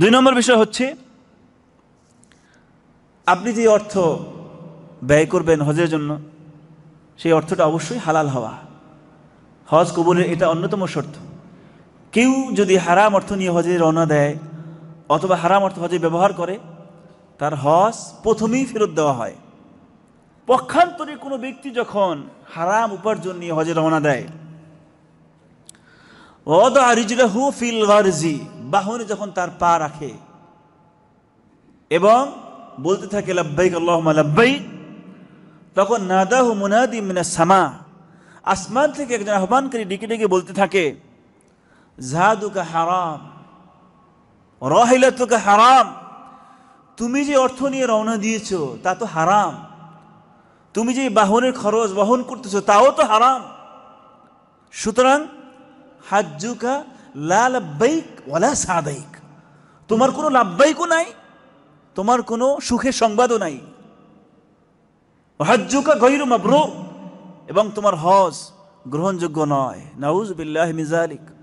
দুই নম্বর বিষয় হচ্ছে আপনি যে অর্থ ব্যয় করবেন হজের জন্য সেই অর্থটা অবশ্যই হালাল হওয়া হজ কবুলের এটা অন্যতম শর্ত কেউ যদি হারাম অর্থ নিয়ে হজে রওনা দেয় অথবা হারাম অর্থ হজে ব্যবহার করে তার হজ প্রথমেই ফেরত দেওয়া হয় পক্ষান্তরে কোনো ব্যক্তি যখন হারাম উপার্জন নিয়ে হজে রওনা দেয় অদ আরিজরাহু ফিল গার্জি বাহনে যখন তার পা রাখে এবং বলতে থাকে লাব্বাইক আল্লাহমা তখন নাদাহু মুনাদি মিনা সামা আসমান থেকে একজন আহ্বানকারী ডেকে ডেকে বলতে থাকে জাহাদুকা হারাম রহিলাতুকা হারাম তুমি যে অর্থ নিয়ে রওনা দিয়েছ তা তো হারাম তুমি যে বাহনের খরচ বহন করতেছ তাও তো হারাম সুতরাং হাজ্জুকা লা তোমার কোনো লাব্বাইকও নাই তোমার কোনো সুখের সংবাদও নাই হাজুকা গৈরু এবং তোমার হজ গ্রহণযোগ্য নয় নাউজ বিল্লাহ মিজালিক